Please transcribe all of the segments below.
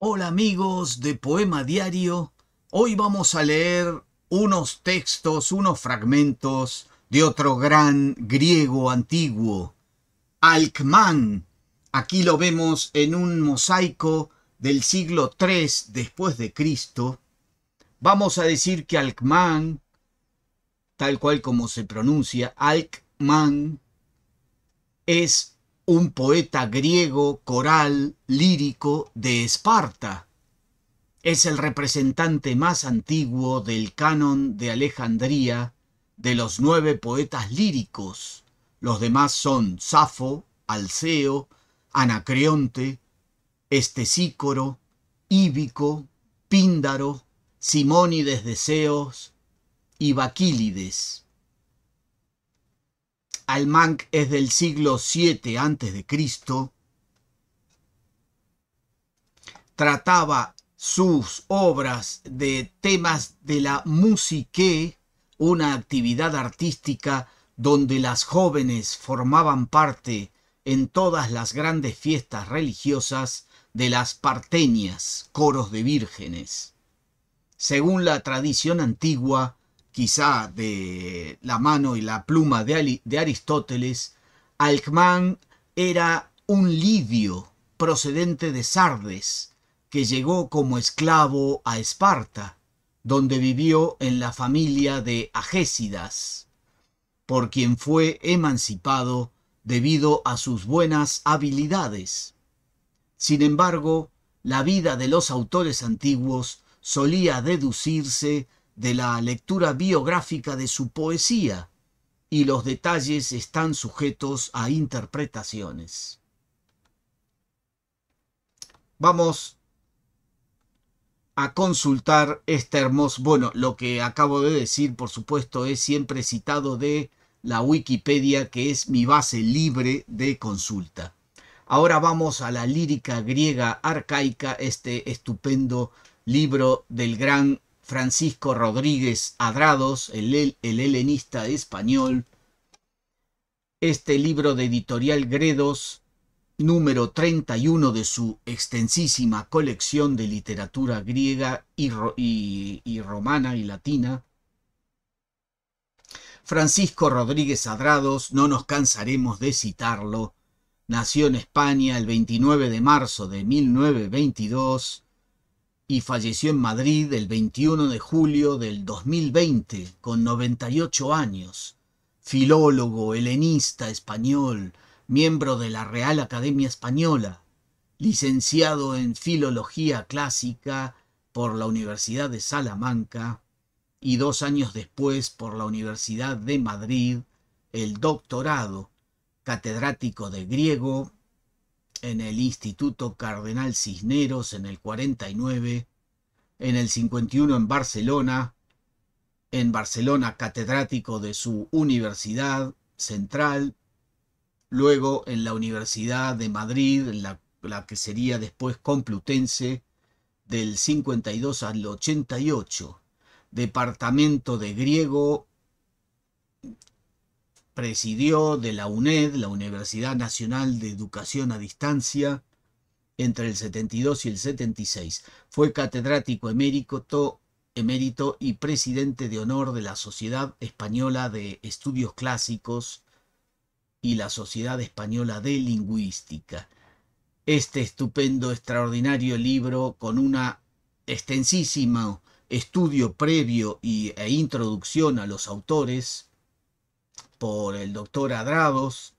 Hola amigos de Poema Diario, hoy vamos a leer unos textos, unos fragmentos de otro gran griego antiguo, Alcman. Aquí lo vemos en un mosaico del siglo III después de Cristo. Vamos a decir que Alcman, tal cual como se pronuncia, Alcman es un poeta griego coral lírico de Esparta. Es el representante más antiguo del canon de Alejandría de los nueve poetas líricos. Los demás son Safo, Alceo, Anacreonte, Estesícoro, Íbico, Píndaro, Simónides de Zeos y Baquílides. Almanc es del siglo 7 a.C., trataba sus obras de temas de la musique, una actividad artística donde las jóvenes formaban parte en todas las grandes fiestas religiosas de las partenias, coros de vírgenes. Según la tradición antigua, quizá de la mano y la pluma de, Aristóteles, Alcmán era un lidio procedente de Sardes, que llegó como esclavo a Esparta, donde vivió en la familia de Agésidas, por quien fue emancipado debido a sus buenas habilidades. Sin embargo, la vida de los autores antiguos solía deducirse de la lectura biográfica de su poesía y los detalles están sujetos a interpretaciones. Vamos a consultar este hermoso... Bueno, lo que acabo de decir, por supuesto, es siempre citado de la Wikipedia, que es mi base libre de consulta. Ahora vamos a la lírica griega arcaica, este estupendo libro del gran Francisco Rodríguez Adrados, el, helenista español. Este libro de editorial Gredos, número 31 de su extensísima colección de literatura griega y, y romana y latina. Francisco Rodríguez Adrados, no nos cansaremos de citarlo, nació en España el 29 de marzo de 1922 y falleció en Madrid el 21 de julio del 2020 con 98 años. Filólogo, helenista español, miembro de la Real Academia Española, licenciado en Filología Clásica por la Universidad de Salamanca y dos años después por la Universidad de Madrid, el doctorado, catedrático de griego en el Instituto Cardenal Cisneros en el 49, en el 51 en Barcelona, en Barcelona catedrático de su Universidad Central, luego en la Universidad de Madrid, la, la que sería después Complutense, del 52 al 88, Departamento de Griego presidió de la UNED, la Universidad Nacional de Educación a Distancia, entre el 72 y el 76. Fue catedrático emérito, y presidente de honor de la Sociedad Española de Estudios Clásicos y la Sociedad Española de Lingüística. Este estupendo, extraordinario libro con una extensísima estudio previo y, e introducción a los autores por el doctor Adrados,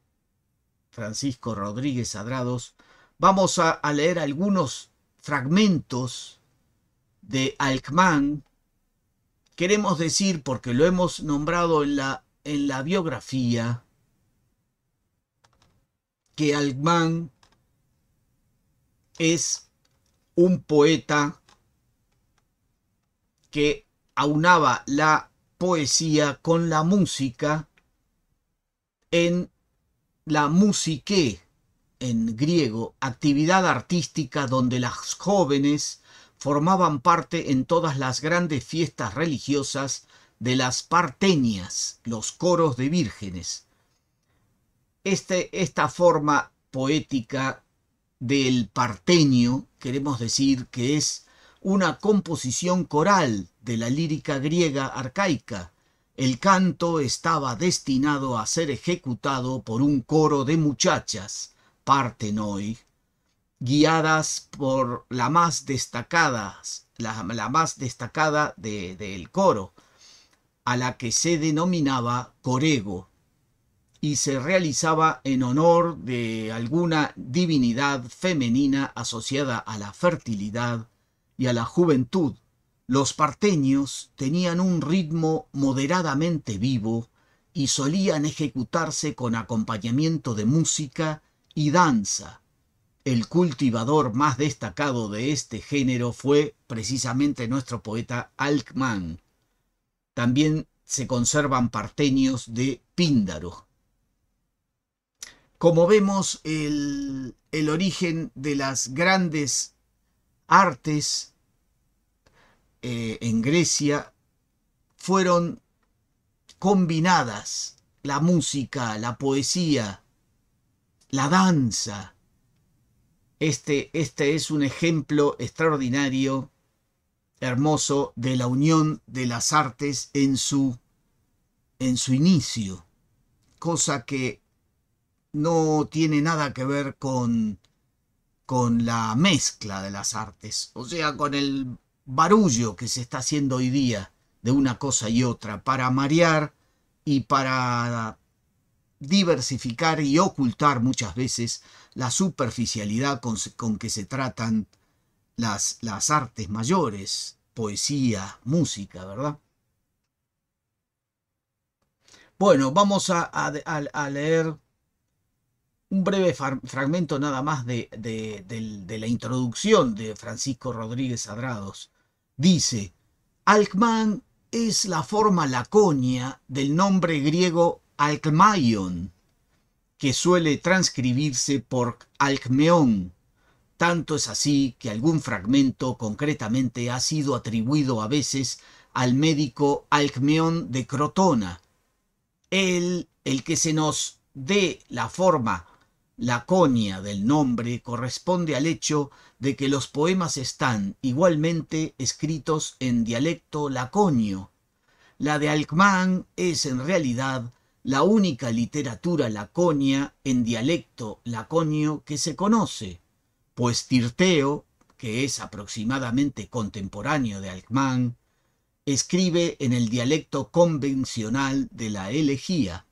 Francisco Rodríguez Adrados, vamos a, leer algunos fragmentos de Alcman. Queremos decir, porque lo hemos nombrado en la, en la biografía, que Alcman es un poeta que aunaba la poesía con la música en la musiqué, en griego, actividad artística donde las jóvenes formaban parte en todas las grandes fiestas religiosas de las partenias, los coros de vírgenes. Este, esta forma poética del partenio, queremos decir que es una composición coral de la lírica griega arcaica, el canto estaba destinado a ser ejecutado por un coro de muchachas, hoy, guiadas por la más destacada, del coro, a la que se denominaba Corego, y se realizaba en honor de alguna divinidad femenina asociada a la fertilidad y a la juventud los parteños tenían un ritmo moderadamente vivo y solían ejecutarse con acompañamiento de música y danza. El cultivador más destacado de este género fue precisamente nuestro poeta Alcman. También se conservan parteños de Píndaro. Como vemos, el origen de las grandes artes eh, en Grecia fueron combinadas la música, la poesía, la danza. Este, este es un ejemplo extraordinario, hermoso, de la unión de las artes en su, en su inicio, cosa que no tiene nada que ver con, con la mezcla de las artes, o sea, con el barullo que se está haciendo hoy día de una cosa y otra para marear y para diversificar y ocultar muchas veces la superficialidad con, que se tratan las, artes mayores, poesía, música, ¿verdad? Bueno, vamos a, leer un breve fragmento nada más de, de, la introducción de Francisco Rodríguez Adrados. Dice, Alcman es la forma laconia del nombre griego Alcmaion, que suele transcribirse por Alcmeón. Tanto es así que algún fragmento concretamente ha sido atribuido a veces al médico Alcmeón de Crotona. Él, el que se nos dé la forma laconia del nombre corresponde al hecho de que los poemas están igualmente escritos en dialecto laconio. La de Alcmán es en realidad la única literatura laconia en dialecto laconio que se conoce, pues Tirteo, que es aproximadamente contemporáneo de Alcmán, escribe en el dialecto convencional de la elegía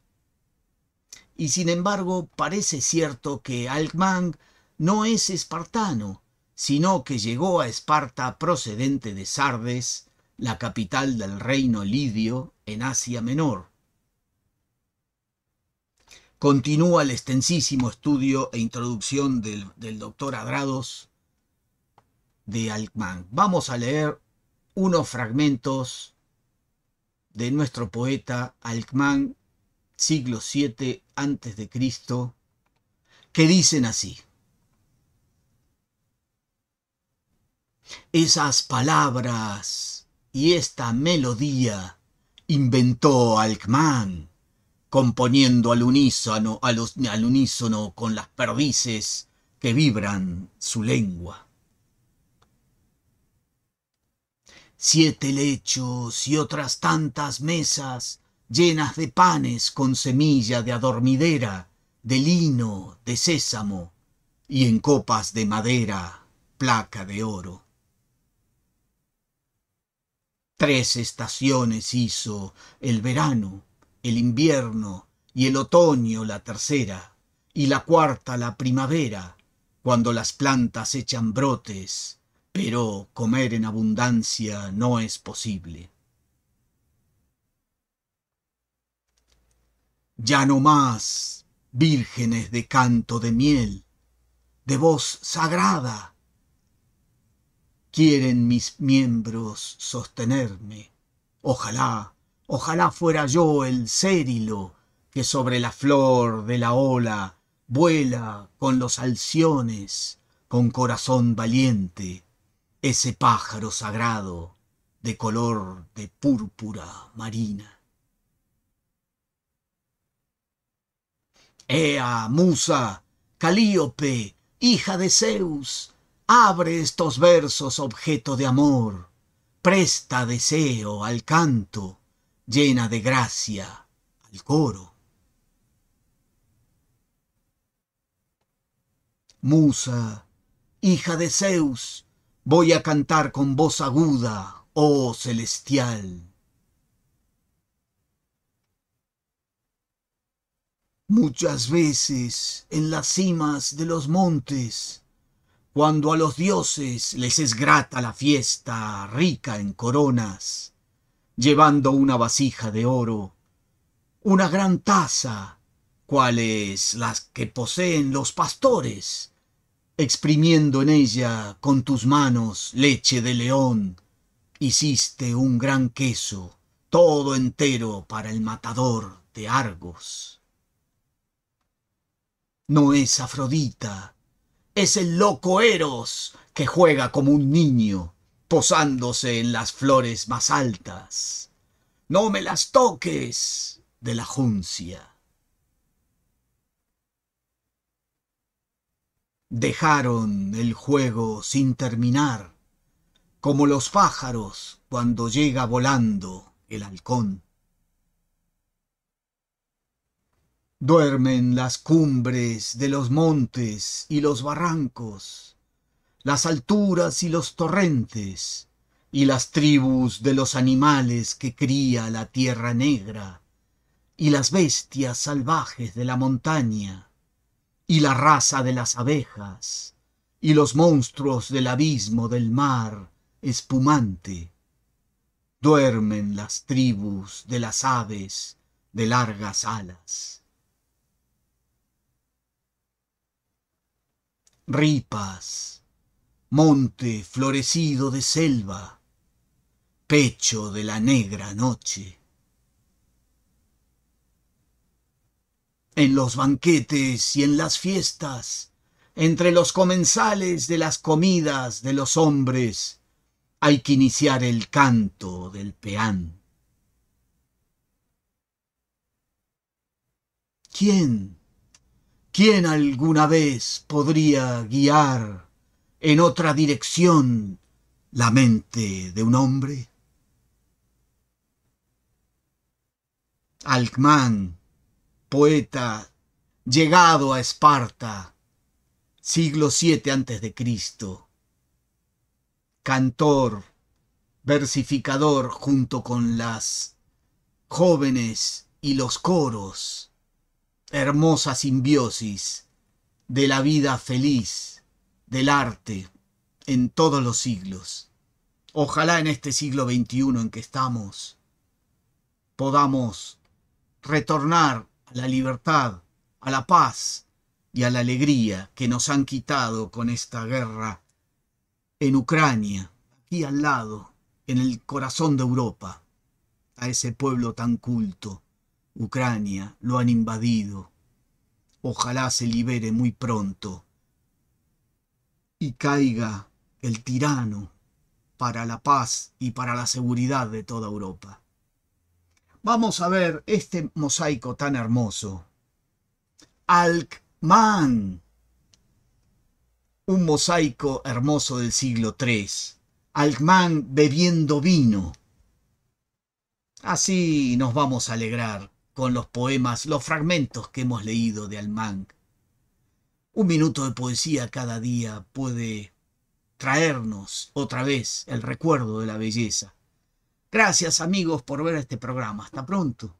y sin embargo parece cierto que Alcmán no es espartano, sino que llegó a Esparta procedente de Sardes, la capital del reino lidio en Asia Menor. Continúa el extensísimo estudio e introducción del, doctor Adrados de Alcmán. Vamos a leer unos fragmentos de nuestro poeta Alcmán siglo de Cristo, que dicen así. Esas palabras y esta melodía inventó Alcmán, componiendo al unísono, al unísono con las perdices que vibran su lengua. Siete lechos y otras tantas mesas llenas de panes con semilla de adormidera, de lino, de sésamo, y en copas de madera, placa de oro. Tres estaciones hizo el verano, el invierno y el otoño la tercera, y la cuarta la primavera, cuando las plantas echan brotes, pero comer en abundancia no es posible. ya no más, vírgenes de canto de miel, de voz sagrada, quieren mis miembros sostenerme. Ojalá, ojalá fuera yo el cérilo que sobre la flor de la ola vuela con los alciones, con corazón valiente, ese pájaro sagrado de color de púrpura marina. ea musa calíope hija de zeus abre estos versos objeto de amor presta deseo al canto llena de gracia al coro musa hija de zeus voy a cantar con voz aguda oh celestial Muchas veces en las cimas de los montes, cuando a los dioses les es grata la fiesta rica en coronas, llevando una vasija de oro, una gran taza, cuales las que poseen los pastores, exprimiendo en ella con tus manos leche de león, hiciste un gran queso, todo entero para el matador de Argos. No es Afrodita, es el loco Eros que juega como un niño, posándose en las flores más altas. No me las toques de la juncia. Dejaron el juego sin terminar, como los pájaros cuando llega volando el halcón. Duermen las cumbres de los montes y los barrancos, las alturas y los torrentes, y las tribus de los animales que cría la tierra negra, y las bestias salvajes de la montaña, y la raza de las abejas, y los monstruos del abismo del mar espumante. Duermen las tribus de las aves de largas alas. ripas, monte florecido de selva, pecho de la negra noche. En los banquetes y en las fiestas, entre los comensales de las comidas de los hombres, hay que iniciar el canto del peán. ¿Quién ¿Quién alguna vez podría guiar en otra dirección la mente de un hombre? Alcmán, poeta, llegado a Esparta, siglo VII antes de Cristo, cantor, versificador junto con las jóvenes y los coros hermosa simbiosis de la vida feliz, del arte, en todos los siglos. Ojalá en este siglo XXI en que estamos podamos retornar a la libertad, a la paz y a la alegría que nos han quitado con esta guerra en Ucrania, aquí al lado, en el corazón de Europa, a ese pueblo tan culto Ucrania, lo han invadido. Ojalá se libere muy pronto y caiga el tirano para la paz y para la seguridad de toda Europa. Vamos a ver este mosaico tan hermoso. Alkman, Un mosaico hermoso del siglo III. Alkman bebiendo vino. Así nos vamos a alegrar con los poemas, los fragmentos que hemos leído de Almán. Un minuto de poesía cada día puede traernos otra vez el recuerdo de la belleza. Gracias amigos por ver este programa. Hasta pronto.